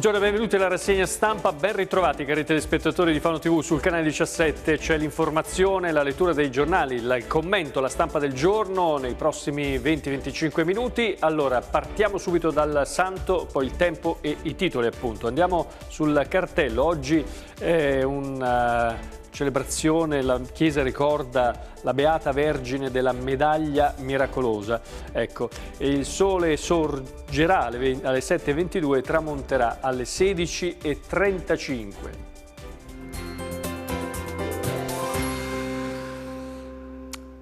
Buongiorno e benvenuti alla rassegna stampa, ben ritrovati cari telespettatori di Fano TV sul canale 17 c'è l'informazione, la lettura dei giornali, il commento, la stampa del giorno nei prossimi 20-25 minuti. Allora partiamo subito dal santo, poi il tempo e i titoli appunto. Andiamo sul cartello, oggi è un eh, celebrazione la Chiesa ricorda la Beata Vergine della Medaglia Miracolosa. Ecco, il sole sorgerà alle 7.22 e tramonterà alle 16.35.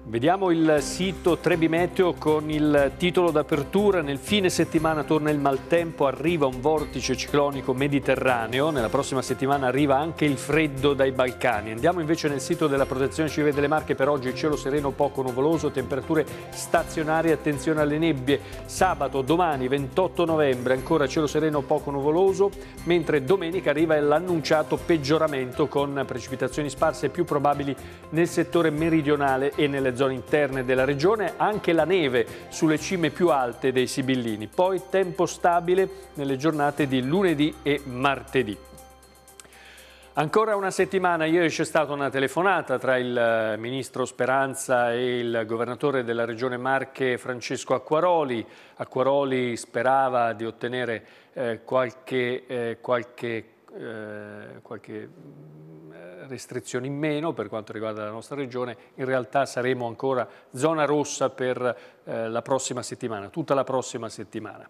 Vediamo il sito Trebimeteo con il titolo d'apertura. Nel fine settimana torna il maltempo, arriva un vortice ciclonico mediterraneo. Nella prossima settimana arriva anche il freddo dai Balcani. Andiamo invece nel sito della Protezione Civile delle Marche. Per oggi cielo sereno, poco nuvoloso, temperature stazionarie, attenzione alle nebbie. Sabato, domani, 28 novembre, ancora cielo sereno, poco nuvoloso, mentre domenica arriva l'annunciato peggioramento con precipitazioni sparse più probabili nel settore meridionale e nelle zone zone interne della regione, anche la neve sulle cime più alte dei Sibillini. Poi tempo stabile nelle giornate di lunedì e martedì. Ancora una settimana, ieri c'è stata una telefonata tra il eh, ministro Speranza e il governatore della regione Marche Francesco Acquaroli. Acquaroli sperava di ottenere eh, qualche, eh, qualche, eh, qualche restrizioni in meno per quanto riguarda la nostra regione, in realtà saremo ancora zona rossa per eh, la prossima settimana, tutta la prossima settimana.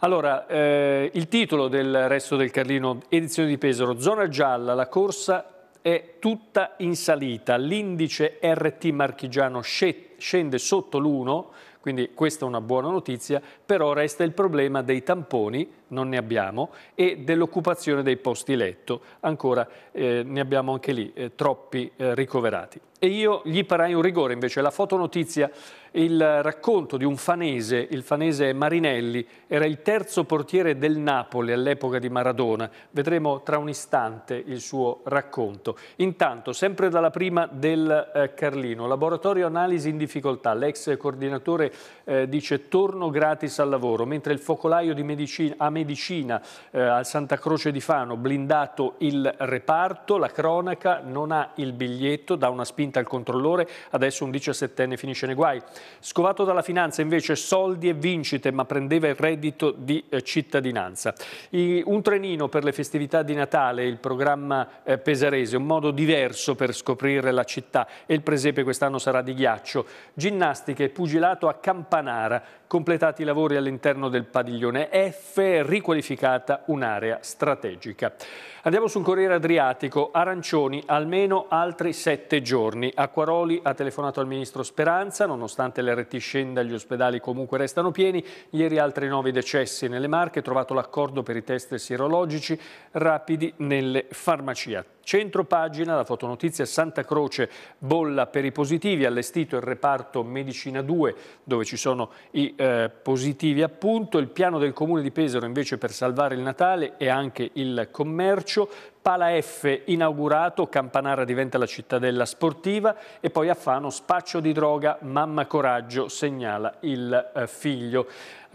Allora, eh, il titolo del Resto del Carlino, edizione di Pesaro, zona gialla, la corsa è tutta in salita, l'indice RT marchigiano scende sotto l'1, quindi questa è una buona notizia, però resta il problema dei tamponi non ne abbiamo, e dell'occupazione dei posti letto, ancora eh, ne abbiamo anche lì eh, troppi eh, ricoverati. E io gli parai un rigore invece, la fotonotizia, il racconto di un fanese, il fanese Marinelli, era il terzo portiere del Napoli all'epoca di Maradona, vedremo tra un istante il suo racconto. Intanto, sempre dalla prima del eh, Carlino, laboratorio analisi in difficoltà, l'ex coordinatore eh, dice torno gratis al lavoro, mentre il focolaio di medicina, a medicina medicina eh, al Santa Croce di Fano, blindato il reparto, la cronaca non ha il biglietto, dà una spinta al controllore, adesso un 17enne finisce nei guai. Scovato dalla finanza invece soldi e vincite, ma prendeva il reddito di eh, cittadinanza. I, un trenino per le festività di Natale, il programma eh, pesarese, un modo diverso per scoprire la città e il presepe quest'anno sarà di ghiaccio. Ginnastica e pugilato a Campanara, completati i lavori all'interno del padiglione F, riqualificata un'area strategica. Andiamo sul Corriere Adriatico, arancioni almeno altri sette giorni. Acquaroli ha telefonato al ministro Speranza, nonostante l'RT scenda gli ospedali comunque restano pieni, ieri altri nove decessi nelle Marche, trovato l'accordo per i test sierologici rapidi nelle farmacie. Centro pagina, la fotonotizia Santa Croce bolla per i positivi, allestito il reparto Medicina 2 dove ci sono i eh, positivi appunto, il piano del Comune di Pesaro invece per salvare il Natale e anche il commercio, Pala F inaugurato, Campanara diventa la cittadella sportiva e poi a Fano spaccio di droga, mamma coraggio, segnala il eh, figlio.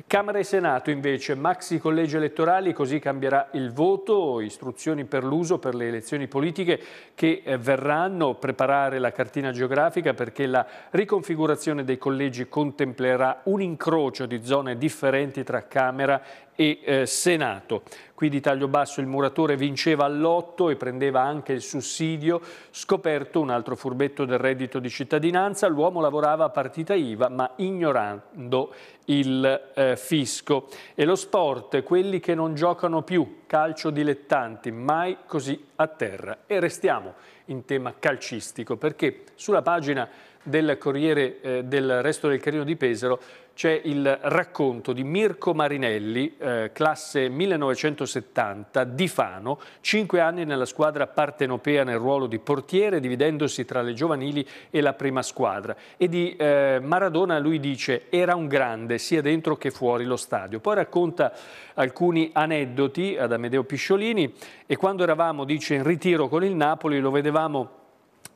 Camera e Senato invece, maxi collegi elettorali, così cambierà il voto, istruzioni per l'uso per le elezioni politiche che eh, verranno, preparare la cartina geografica perché la riconfigurazione dei collegi contemplerà un incrocio di zone differenti tra Camera e eh, Senato. Qui di taglio basso il muratore vinceva all'otto e prendeva anche il sussidio. Scoperto un altro furbetto del reddito di cittadinanza, l'uomo lavorava a partita IVA ma ignorando il eh, fisco. E lo sport, quelli che non giocano più, calcio dilettanti, mai così a terra. E restiamo in tema calcistico perché sulla pagina del Corriere eh, del Resto del Carino di Pesaro c'è il racconto di Mirko Marinelli, eh, classe 1970, di Fano, cinque anni nella squadra partenopea nel ruolo di portiere, dividendosi tra le giovanili e la prima squadra. E di eh, Maradona lui dice era un grande sia dentro che fuori lo stadio. Poi racconta alcuni aneddoti ad Amedeo Pisciolini e quando eravamo, dice, in ritiro con il Napoli lo vedevamo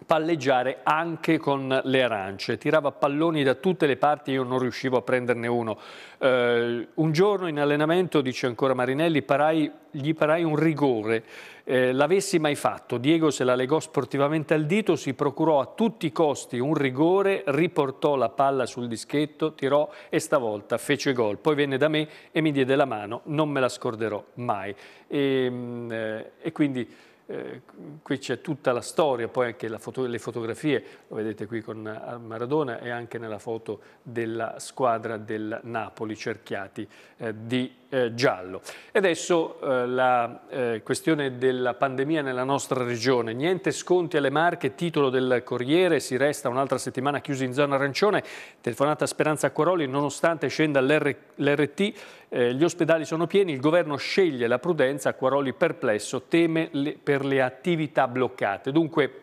palleggiare anche con le arance, tirava palloni da tutte le parti, io non riuscivo a prenderne uno. Eh, un giorno in allenamento, dice ancora Marinelli, parai, gli parai un rigore, eh, l'avessi mai fatto, Diego se la legò sportivamente al dito, si procurò a tutti i costi un rigore, riportò la palla sul dischetto, tirò e stavolta fece gol, poi venne da me e mi diede la mano, non me la scorderò mai. E, ehm, eh, e quindi eh, qui c'è tutta la storia, poi anche foto, le fotografie, lo vedete qui con eh, Maradona e anche nella foto della squadra del Napoli cerchiati eh, di eh, giallo. E adesso eh, la questione della pandemia nella nostra regione, niente sconti alle marche, titolo del Corriere, si resta un'altra settimana chiusi in zona arancione, telefonata a Speranza Acquaroli, nonostante scenda l'RT, gli ospedali sono pieni, il governo sceglie la prudenza, Acquaroli perplesso, teme le, per per le attività bloccate. Dunque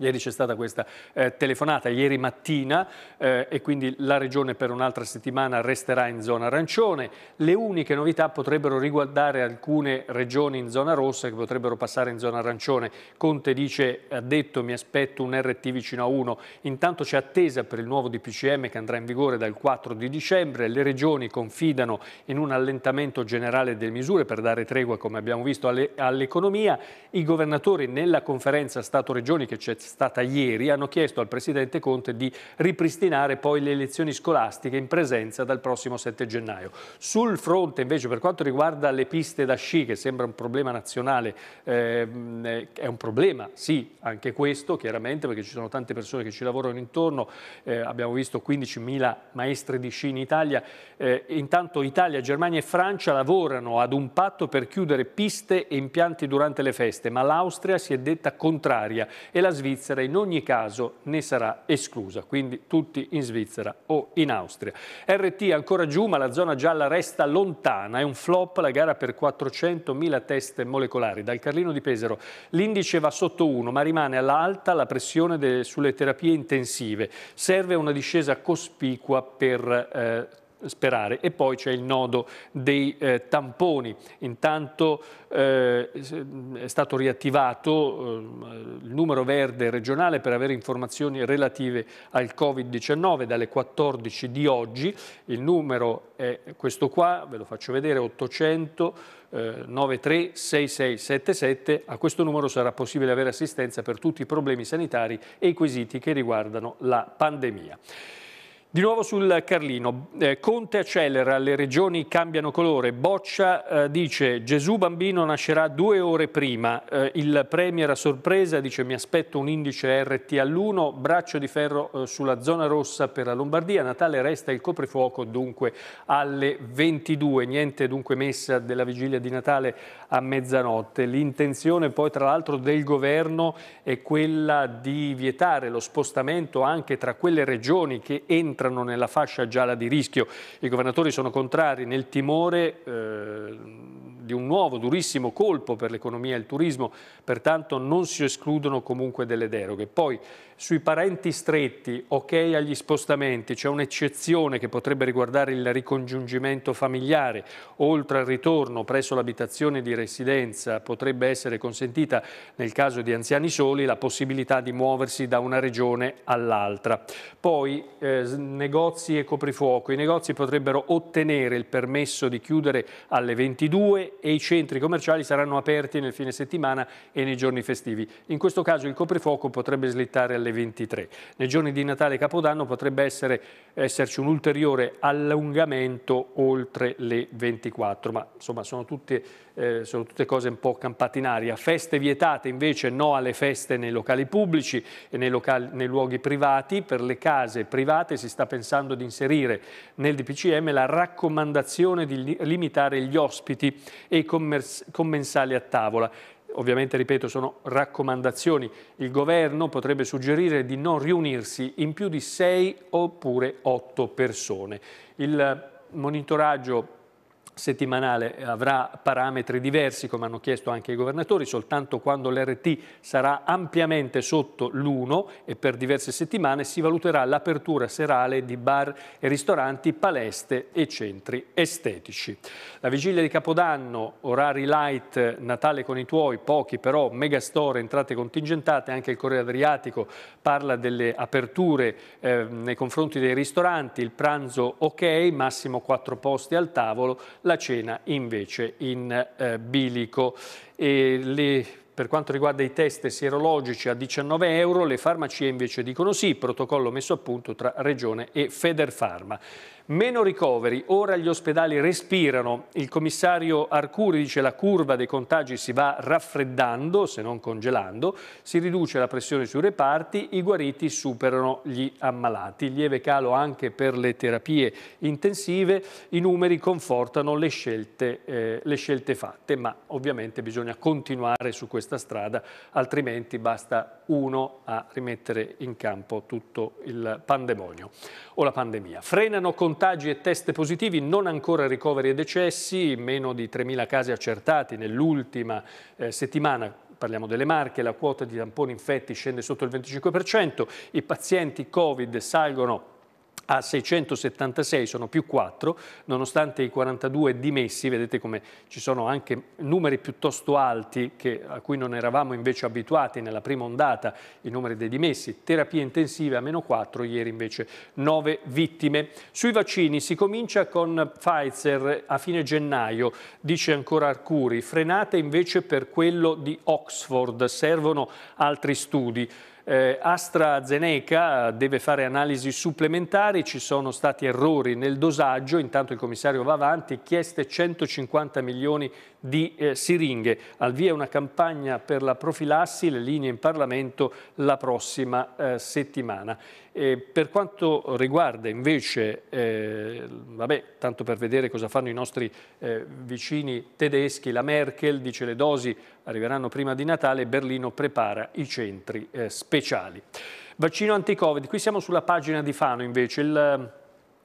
Ieri c'è stata questa eh, telefonata, ieri mattina, eh, e quindi la Regione per un'altra settimana resterà in zona arancione. Le uniche novità potrebbero riguardare alcune regioni in zona rossa che potrebbero passare in zona arancione. Conte dice, ha detto, mi aspetto un RT vicino a 1. Intanto c'è attesa per il nuovo DPCM che andrà in vigore dal 4 di dicembre. Le regioni confidano in un allentamento generale delle misure per dare tregua, come abbiamo visto, all'economia. I governatori nella conferenza Stato-Regioni che c'è stata ieri, hanno chiesto al Presidente Conte di ripristinare poi le elezioni scolastiche in presenza dal prossimo 7 gennaio. Sul fronte invece per quanto riguarda le piste da sci, che sembra un problema nazionale, ehm, eh, è un problema, sì, anche questo chiaramente perché ci sono tante persone che ci lavorano intorno, eh, abbiamo visto 15.000 maestri di sci in Italia, eh, intanto Italia, Germania e Francia lavorano ad un patto per chiudere piste e impianti durante le feste, ma l'Austria si è detta contraria e la Svizzera Svizzera in ogni caso ne sarà esclusa, quindi tutti in Svizzera o in Austria. RT ancora giù, ma la zona gialla resta lontana, è un flop la gara per 400.000 test molecolari. Dal Carlino di Pesaro l'indice va sotto 1, ma rimane all'alta la pressione sulle terapie intensive. Serve una discesa cospicua per eh, sperare. E poi c'è il nodo dei eh, tamponi. Intanto eh, è stato riattivato eh, il numero verde regionale per avere informazioni relative al Covid-19 dalle 14 di oggi. Il numero è questo qua, ve lo faccio vedere, 800 936677 eh, A questo numero sarà possibile avere assistenza per tutti i problemi sanitari e i quesiti che riguardano la pandemia. Di nuovo sul Carlino, eh, Conte accelera, le regioni cambiano colore, Boccia eh, dice Gesù bambino nascerà due ore prima, eh, il Premier a sorpresa dice mi aspetto un indice RT all'1, braccio di ferro eh, sulla zona rossa per la Lombardia, Natale resta il coprifuoco dunque alle 22, niente dunque messa della vigilia di Natale a mezzanotte. L'intenzione poi tra l'altro del governo è quella di vietare lo spostamento anche tra quelle regioni che entrano entrano nella fascia gialla di rischio. I governatori sono contrari nel timore eh, di un nuovo durissimo colpo per l'economia e il turismo, pertanto non si escludono comunque delle deroghe. Poi sui parenti stretti, ok agli spostamenti, c'è un'eccezione che potrebbe riguardare il ricongiungimento familiare, oltre al ritorno presso l'abitazione di residenza potrebbe essere consentita nel caso di anziani soli la possibilità di muoversi da una regione all'altra. Poi eh, negozi e coprifuoco, i negozi potrebbero ottenere il permesso di chiudere alle 22 e i centri commerciali saranno aperti nel fine settimana e nei giorni festivi. In questo caso il coprifuoco potrebbe slittare alle 23. Nei giorni di Natale e Capodanno potrebbe essere, esserci un ulteriore allungamento oltre le 24, ma insomma sono tutte eh, sono tutte cose un po' campate in aria. Feste vietate invece no alle feste nei locali pubblici e nei, locali, nei luoghi privati. Per le case private si sta pensando di inserire nel DPCM la raccomandazione di limitare gli ospiti e i commensali a tavola ovviamente ripeto sono raccomandazioni, il governo potrebbe suggerire di non riunirsi in più di sei oppure otto persone. Il monitoraggio settimanale eh, avrà parametri diversi, come hanno chiesto anche i governatori, soltanto quando l'RT sarà ampiamente sotto l'1 e per diverse settimane si valuterà l'apertura serale di bar e ristoranti, paleste e centri estetici. La vigilia di Capodanno, orari light, Natale con i tuoi, pochi però, megastore, entrate contingentate, anche il Corriere Adriatico parla delle aperture eh, nei confronti dei ristoranti, il pranzo ok, massimo 4 posti al tavolo, la cena invece in eh, bilico. Le, per quanto riguarda i test sierologici a 19 euro, le farmacie invece dicono sì, protocollo messo a punto tra Regione e Federfarma. Meno ricoveri, ora gli ospedali respirano. Il commissario Arcuri dice che la curva dei contagi si va raffreddando, se non congelando, si riduce la pressione sui reparti, i guariti superano gli ammalati. Lieve calo anche per le terapie intensive, i numeri confortano le scelte, eh, le scelte fatte, ma ovviamente bisogna continuare su questa strada, altrimenti basta uno a rimettere in campo tutto il pandemonio o la pandemia. Frenano con contagi e test positivi, non ancora ricoveri e decessi, meno di 3.000 casi accertati nell'ultima eh, settimana, parliamo delle marche, la quota di tamponi infetti scende sotto il 25%, i pazienti Covid salgono a 676 sono più 4, nonostante i 42 dimessi, vedete come ci sono anche numeri piuttosto alti che, a cui non eravamo invece abituati nella prima ondata, i numeri dei dimessi, terapie intensive a meno 4, ieri invece 9 vittime. Sui vaccini si comincia con Pfizer a fine gennaio, dice ancora Arcuri, frenate invece per quello di Oxford, servono altri studi. Eh, AstraZeneca deve fare analisi supplementari, ci sono stati errori nel dosaggio, intanto il commissario va avanti, chieste 150 milioni di eh, siringhe. Al via una campagna per la profilassi, le linee in Parlamento la prossima eh, settimana. E per quanto riguarda invece, eh, vabbè, tanto per vedere cosa fanno i nostri eh, vicini tedeschi, la Merkel dice le dosi arriveranno prima di Natale, Berlino prepara i centri eh, speciali. Vaccino anti-Covid, qui siamo sulla pagina di Fano invece, il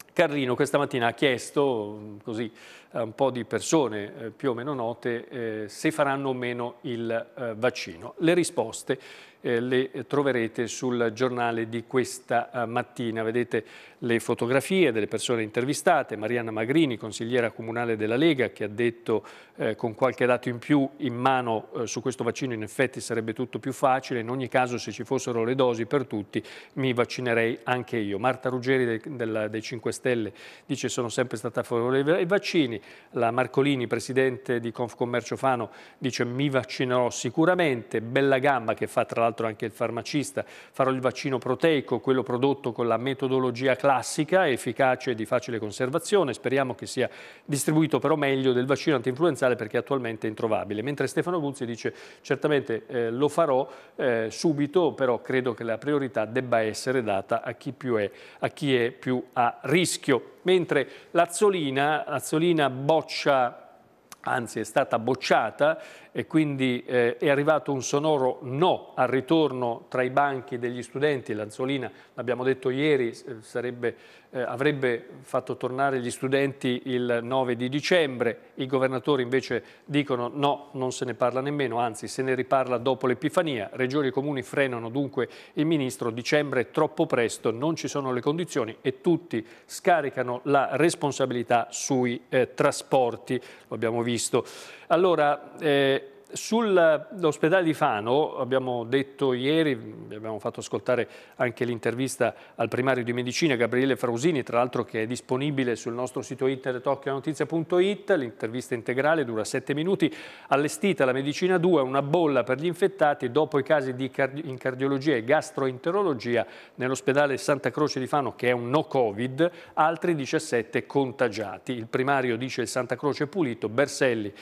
eh, Carlino questa mattina ha chiesto mm, così eh, un po' di persone eh, più o meno note eh, se faranno o meno il vaccino. Le risposte le troverete sul giornale di questa mattina. Vedete le fotografie delle persone intervistate, Marianna Magrini, consigliera comunale della Lega, che ha detto eh, con qualche dato in più in mano eh, su questo vaccino in effetti sarebbe tutto più facile, in ogni caso se ci fossero le dosi per tutti mi vaccinerei anche io. Marta Ruggeri de, della, dei 5 Stelle dice sono sempre stata a favore dei vaccini, la Marcolini, presidente di Confcommercio Fano, dice mi vaccinerò sicuramente. Bella Gamba, che fa tra l'altro anche il farmacista, farò il vaccino proteico, quello prodotto con la metodologia classica, efficace e di facile conservazione. Speriamo che sia distribuito però meglio del vaccino antinfluenzale perché attualmente è introvabile. Mentre Stefano Guzzi dice certamente eh, lo farò eh, subito, però credo che la priorità debba essere data a chi, più è, a chi è più a rischio mentre l'Azzolina boccia anzi è stata bocciata e quindi eh, è arrivato un sonoro no al ritorno tra i banchi degli studenti. L'Anzolina, l'abbiamo detto ieri, sarebbe, eh, avrebbe fatto tornare gli studenti il 9 di dicembre. I governatori invece dicono no, non se ne parla nemmeno, anzi se ne riparla dopo l'Epifania. Regioni e comuni frenano dunque il ministro. Dicembre è troppo presto, non ci sono le condizioni e tutti scaricano la responsabilità sui eh, trasporti. Lo abbiamo visto. Allora, eh, Sull'ospedale di Fano, abbiamo detto ieri, abbiamo fatto ascoltare anche l'intervista al primario di medicina Gabriele Frausini, tra l'altro che è disponibile sul nostro sito internet occhionotizia.it, l'intervista integrale dura 7 minuti, allestita la medicina 2, una bolla per gli infettati dopo i casi cardi in cardiologia e gastroenterologia nell'ospedale Santa Croce di Fano che è un no covid, altri 17 contagiati. Il primario dice il Santa Croce è pulito, Berselli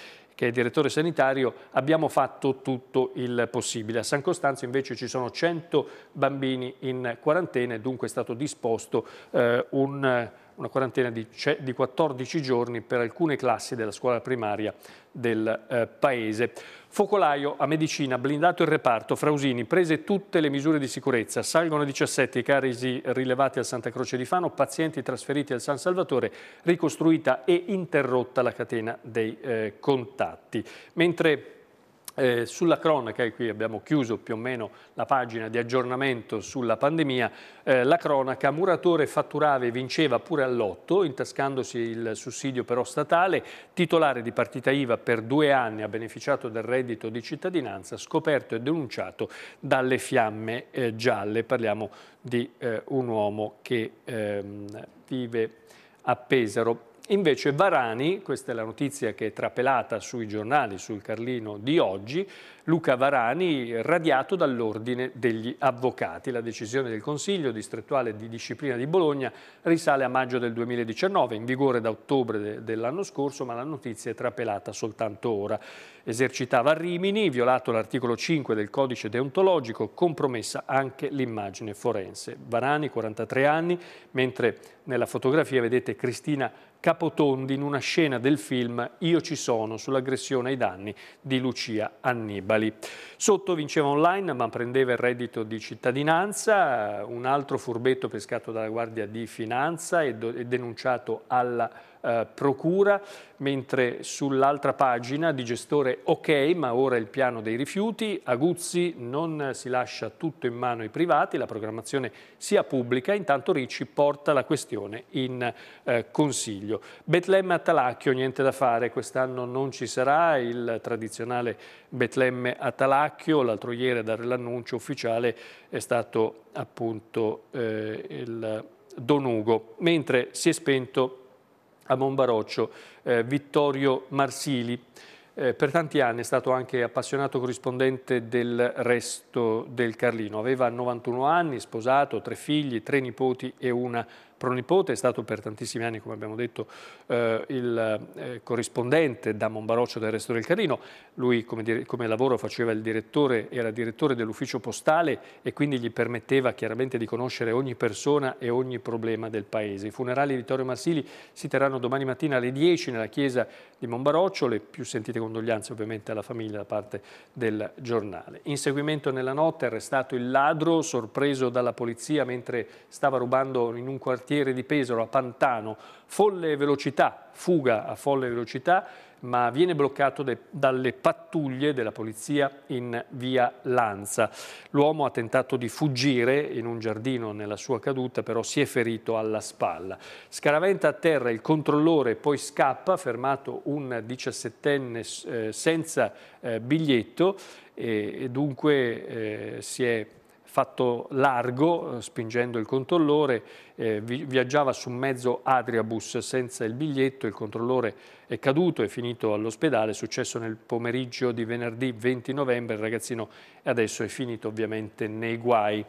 che è direttore sanitario, abbiamo fatto tutto il possibile. A San Costanzo invece ci sono 100 bambini in quarantena e dunque è stato disposto eh, un, una quarantena di, 14 giorni per alcune classi della scuola primaria del eh, Paese. Focolaio a medicina, blindato il reparto, Frausini, prese tutte le misure di sicurezza, salgono 17 i carisi rilevati al Santa Croce di Fano, pazienti trasferiti al San Salvatore, ricostruita e interrotta la catena dei eh, contatti. Mentre eh, sulla cronaca, e qui abbiamo chiuso più o meno la pagina di aggiornamento sulla pandemia, eh, la cronaca muratore fatturava e vinceva pure all'otto, intascandosi il sussidio però statale, titolare di partita IVA per due anni ha beneficiato del reddito di cittadinanza, scoperto e denunciato dalle fiamme eh, gialle. Parliamo di eh, un uomo che ehm, vive a Pesaro. Invece Varani, questa è la notizia che è trapelata sui giornali, sul Carlino di oggi, Luca Varani radiato dall'ordine degli avvocati. La decisione del Consiglio distrettuale di disciplina di Bologna risale a maggio del 2019, in vigore da ottobre de dell'anno scorso, ma la notizia è trapelata soltanto ora. Esercitava Rimini, violato l'articolo 5 del codice deontologico, compromessa anche l'immagine forense. Varani, 43 anni, mentre nella fotografia vedete Cristina capotondi in una scena del film Io ci sono sull'aggressione ai danni di Lucia Annibali. Sotto vinceva online ma prendeva il reddito di cittadinanza, un altro furbetto pescato dalla Guardia di Finanza e, denunciato alla eh, procura, mentre sull'altra pagina di gestore ok ma ora il piano dei rifiuti, Aguzzi non si lascia tutto in mano ai privati, la programmazione sia pubblica, intanto Ricci porta la questione in eh, consiglio luglio. Betlemme a Talacchio, niente da fare, quest'anno non ci sarà il tradizionale Betlemme a Talacchio, l'altro ieri a dare l'annuncio ufficiale è stato appunto eh, il Don Ugo, mentre si è spento a Monbaroccio eh, Vittorio Marsili, eh, per tanti anni è stato anche appassionato corrispondente del resto del Carlino. Aveva 91 anni, sposato, tre figli, tre nipoti e una pronipote, è stato per tantissimi anni, come abbiamo detto, eh, il eh, corrispondente da Monbaroccio del Resto del Carino. Lui come, dire, come lavoro faceva il direttore, era direttore dell'ufficio postale e quindi gli permetteva chiaramente di conoscere ogni persona e ogni problema del paese. I funerali di Vittorio Marsili si terranno domani mattina alle 10 nella chiesa di Monbaroccio, le più sentite condoglianze ovviamente alla famiglia da parte del giornale. Inseguimento nella notte, arrestato il ladro, sorpreso dalla polizia mentre stava rubando in un quartiere quartiere di Pesaro, a Pantano, folle velocità, fuga a folle velocità, ma viene bloccato dalle pattuglie della polizia in via Lanza. L'uomo ha tentato di fuggire in un giardino nella sua caduta, però si è ferito alla spalla. Scaraventa a terra il controllore, poi scappa, fermato un 17enne eh, senza eh, biglietto e dunque eh, si è fatto largo, eh, spingendo il controllore, eh, viaggiava su un mezzo Adriabus senza il biglietto, il controllore è caduto, è finito all'ospedale, è successo nel pomeriggio di venerdì 20 novembre, il ragazzino adesso è finito ovviamente nei guai.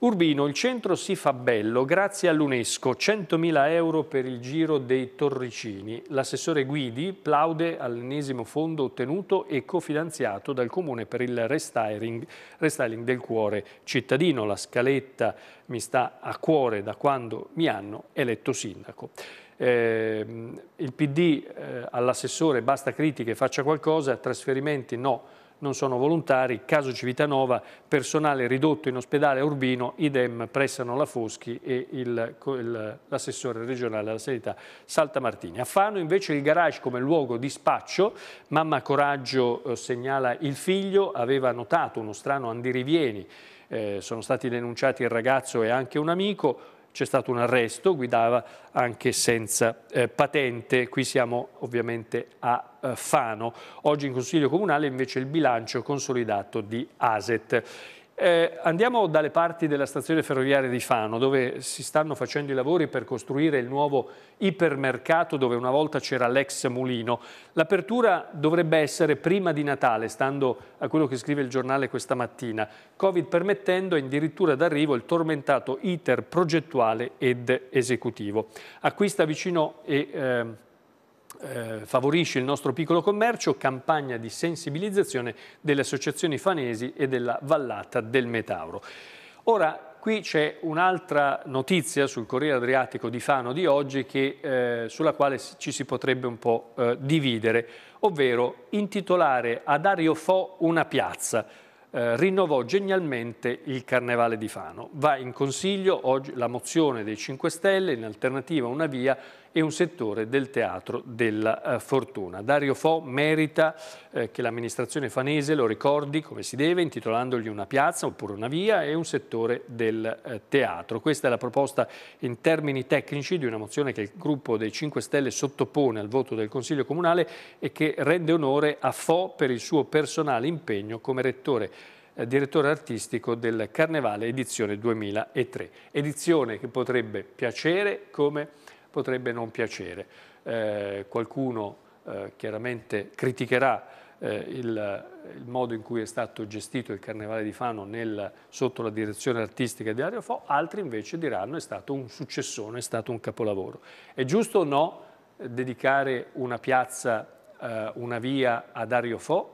Urbino, il centro si fa bello grazie all'UNESCO, 100.000 euro per il giro dei Torricini. L'assessore Guidi plaude all'ennesimo fondo ottenuto e cofinanziato dal Comune per il restyling, restyling del cuore cittadino. La scaletta mi sta a cuore da quando mi hanno eletto sindaco. Eh, il PD eh, all'assessore basta critiche, faccia qualcosa, trasferimenti no non sono volontari, caso Civitanova, personale ridotto in ospedale a Urbino, idem pressano la Foschi e l'assessore regionale della sanità Salta Martini. A Fano invece il garage come luogo di spaccio, mamma Coraggio eh, segnala il figlio, aveva notato uno strano andirivieni, eh, sono stati denunciati il ragazzo e anche un amico, c'è stato un arresto, guidava anche senza eh, patente. Qui siamo ovviamente a eh, Fano. Oggi in Consiglio Comunale invece il bilancio consolidato di ASET. Eh, andiamo dalle parti della stazione ferroviaria di Fano, dove si stanno facendo i lavori per costruire il nuovo ipermercato dove una volta c'era l'ex mulino. L'apertura dovrebbe essere prima di Natale, stando a quello che scrive il giornale questa mattina. Covid permettendo addirittura d'arrivo il tormentato iter progettuale ed esecutivo. Acquista vicino e... Eh, eh, favorisce il nostro piccolo commercio, campagna di sensibilizzazione delle associazioni fanesi e della vallata del Metauro. Ora, qui c'è un'altra notizia sul Corriere Adriatico di Fano di oggi che, eh, sulla quale ci si potrebbe un po' eh, dividere, ovvero intitolare a Dario Fo una piazza. Eh, rinnovò genialmente il Carnevale di Fano. Va in consiglio oggi la mozione dei 5 Stelle, in alternativa una via e un settore del teatro della eh, fortuna. Dario Fo merita eh, che l'amministrazione fanese lo ricordi come si deve, intitolandogli una piazza oppure una via e un settore del eh, teatro. Questa è la proposta in termini tecnici di una mozione che il gruppo dei 5 Stelle sottopone al voto del Consiglio Comunale e che rende onore a Fo per il suo personale impegno come rettore direttore artistico del Carnevale edizione 2003, edizione che potrebbe piacere come potrebbe non piacere. Eh, qualcuno eh, chiaramente criticherà eh, il, il, modo in cui è stato gestito il Carnevale di Fano nel, sotto la direzione artistica di Ario Fo, altri invece diranno è stato un successone, è stato un capolavoro. È giusto o no eh, dedicare una piazza, eh, una via ad Ario Fo?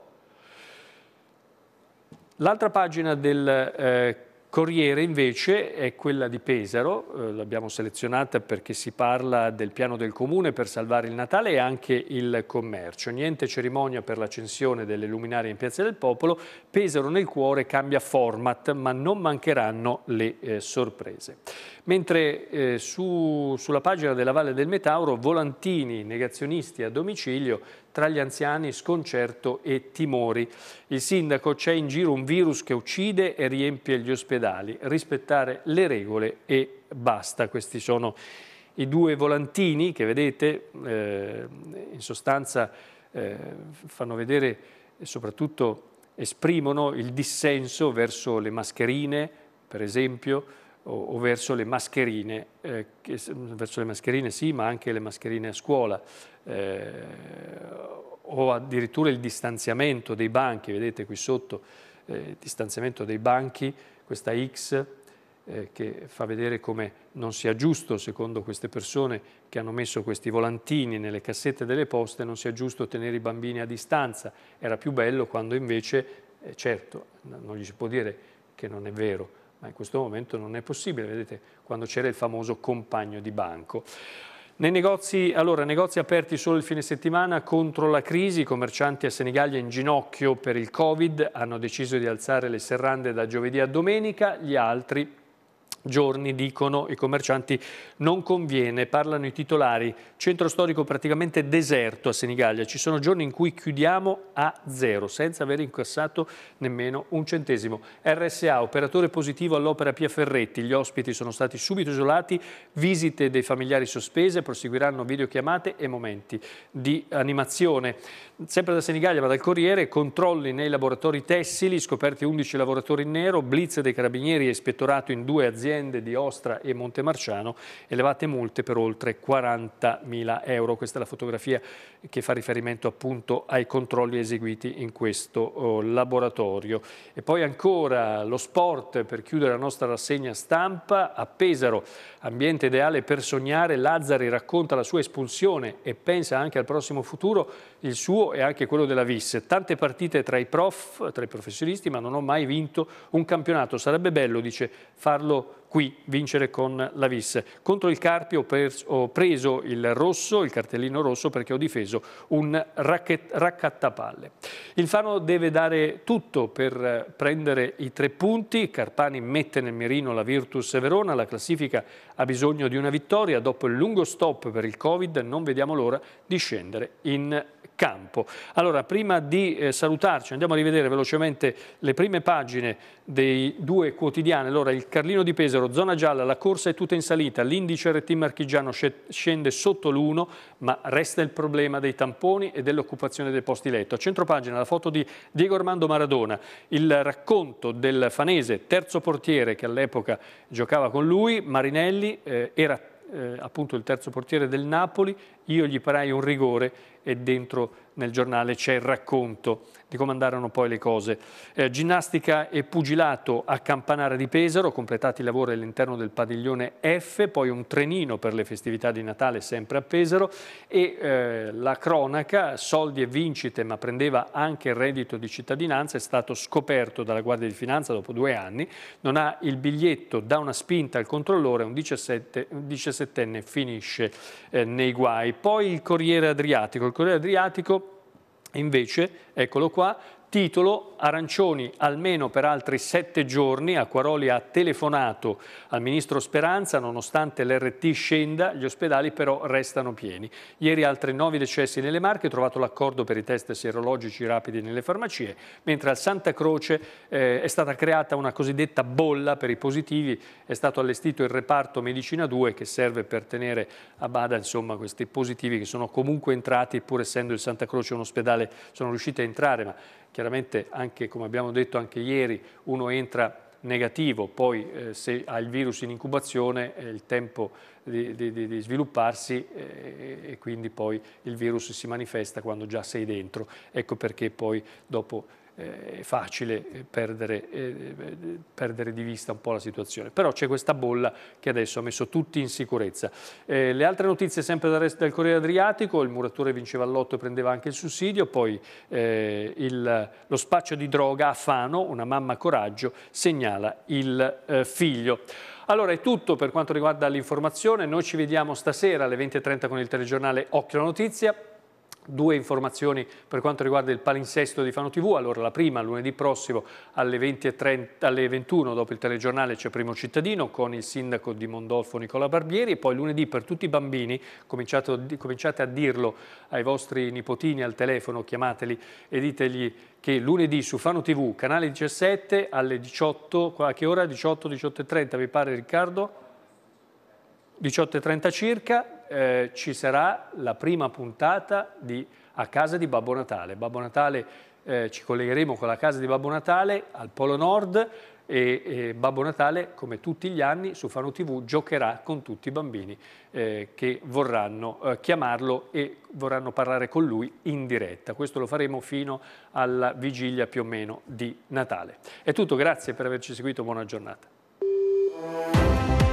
L'altra pagina del eh, Corriere invece è quella di Pesaro, eh, l'abbiamo selezionata perché si parla del piano del comune per salvare il Natale e anche il commercio. Niente cerimonia per l'accensione delle luminarie in Piazza del Popolo, Pesaro nel cuore cambia format ma non mancheranno le eh, sorprese. Mentre eh, su, sulla pagina della Valle del Metauro volantini negazionisti a domicilio tra gli anziani sconcerto e timori. Il sindaco c'è in giro un virus che uccide e riempie gli ospedali. Rispettare le regole e basta. Questi sono i due volantini che vedete, eh, in sostanza eh, fanno vedere e soprattutto esprimono il dissenso verso le mascherine, per esempio, o, o verso, le mascherine, eh, che, verso le mascherine sì, ma anche le mascherine a scuola eh, o addirittura il distanziamento dei banchi, vedete qui sotto eh, il distanziamento dei banchi, questa X eh, che fa vedere come non sia giusto, secondo queste persone che hanno messo questi volantini nelle cassette delle poste, non sia giusto tenere i bambini a distanza, era più bello quando invece, eh, certo, non gli si può dire che non è vero, ma in questo momento non è possibile, vedete, quando c'era il famoso compagno di banco. Nei negozi, allora, negozi aperti solo il fine settimana contro la crisi, i commercianti a Senigallia in ginocchio per il Covid hanno deciso di alzare le serrande da giovedì a domenica, gli altri giorni, dicono i commercianti, non conviene, parlano i titolari. Centro storico praticamente deserto a Senigallia, ci sono giorni in cui chiudiamo a zero, senza aver incassato nemmeno un centesimo. RSA, operatore positivo all'opera Pia Ferretti, gli ospiti sono stati subito isolati, visite dei familiari sospese, proseguiranno videochiamate e momenti di animazione. Sempre da Senigallia ma dal Corriere, controlli nei laboratori tessili, scoperti 11 lavoratori in nero, blitz dei carabinieri e ispettorato in due aziende aziende di Ostra e Montemarciano, elevate multe per oltre 40.000 euro. Questa è la fotografia che fa riferimento appunto ai controlli eseguiti in questo oh, laboratorio. E poi ancora lo sport per chiudere la nostra rassegna stampa a Pesaro, ambiente ideale per sognare, Lazzari racconta la sua espulsione e pensa anche al prossimo futuro, il suo e anche quello della Visse. Tante partite tra i prof, tra i professionisti, ma non ho mai vinto un campionato. Sarebbe bello, dice, farlo qui vincere con la Vis. Contro il Carpi ho, ho, preso il rosso, il cartellino rosso, perché ho difeso un racket, raccattapalle. Il Fano deve dare tutto per eh, prendere i tre punti, Carpani mette nel mirino la Virtus Verona, la classifica ha bisogno di una vittoria. Dopo il lungo stop per il Covid non vediamo l'ora di scendere in campo. Allora, prima di eh, salutarci, andiamo a rivedere velocemente le prime pagine dei due quotidiani. Allora, il Carlino di Pesaro, zona gialla, la corsa è tutta in salita, l'indice RT marchigiano scende sotto l'1, ma resta il problema dei tamponi e dell'occupazione dei posti letto. A centro pagina la foto di Diego Armando Maradona, il racconto del fanese terzo portiere che all'epoca giocava con lui, Marinelli, Morbidelli, eh, era eh, appunto il terzo portiere del Napoli, io gli parai un rigore e dentro nel giornale c'è il racconto di come andarono poi le cose. Eh, ginnastica e pugilato a Campanara di Pesaro, completati i lavori all'interno del padiglione F, poi un trenino per le festività di Natale sempre a Pesaro e eh, la cronaca, soldi e vincite ma prendeva anche il reddito di cittadinanza, è stato scoperto dalla Guardia di Finanza dopo due anni, non ha il biglietto, dà una spinta al controllore, un 17, un 17enne finisce eh, nei guai. Poi il Corriere Adriatico, il Corriere Adriatico invece, eccolo qua, Titolo Arancioni almeno per altri sette giorni. Acquaroli ha telefonato al ministro Speranza, nonostante l'RT scenda, gli ospedali però restano pieni. Ieri altri nove decessi nelle Marche, trovato l'accordo per i test serologici rapidi nelle farmacie, mentre al Santa Croce eh, è stata creata una cosiddetta bolla per i positivi, è stato allestito il reparto Medicina 2 che serve per tenere a bada insomma, questi positivi che sono comunque entrati, pur essendo il Santa Croce un ospedale, sono riusciti a entrare, ma Chiaramente, anche, come abbiamo detto anche ieri, uno entra negativo, poi eh, se ha il virus in incubazione eh, il tempo di, di, di svilupparsi eh, e, quindi poi il virus si manifesta quando già sei dentro. Ecco perché poi dopo eh, è facile eh, perdere, perdere, di vista un po' la situazione. Però c'è questa bolla che adesso ha messo tutti in sicurezza. le altre notizie sempre dal, Corriere Adriatico, il muratore vinceva all'otto e prendeva anche il sussidio, poi il, lo spaccio di droga a Fano, una mamma coraggio, segnala il figlio. Allora è tutto per quanto riguarda l'informazione, noi ci vediamo stasera alle 20.30 con il telegiornale Occhio alla Notizia. Due informazioni per quanto riguarda il palinsesto di Fano TV, allora la prima lunedì prossimo alle, 30, alle 21 dopo il telegiornale c'è Primo Cittadino con il sindaco di Mondolfo Nicola Barbieri e poi lunedì per tutti i bambini, cominciate a dirlo ai vostri nipotini al telefono, chiamateli e ditegli che lunedì su Fano TV, canale 17 alle 18, a che ora? 18, 18.30 vi pare Riccardo? 18.30 circa, eh, ci sarà la prima puntata di A casa di Babbo Natale. Babbo Natale eh, ci collegheremo con la casa di Babbo Natale al Polo Nord e, e, Babbo Natale, come tutti gli anni, su Fano TV giocherà con tutti i bambini eh, che vorranno eh, chiamarlo e vorranno parlare con lui in diretta. Questo lo faremo fino alla vigilia più o meno di Natale. È tutto, grazie per averci seguito, buona giornata.